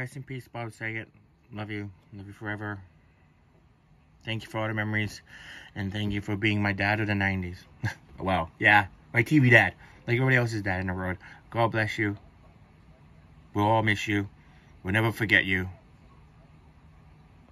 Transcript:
Rest in peace, Bob Saget. Love you. Love you forever. Thank you for all the memories. And thank you for being my dad of the 90s. wow. Yeah. My TV dad. Like everybody else's dad in the world. God bless you. We'll all miss you. We'll never forget you.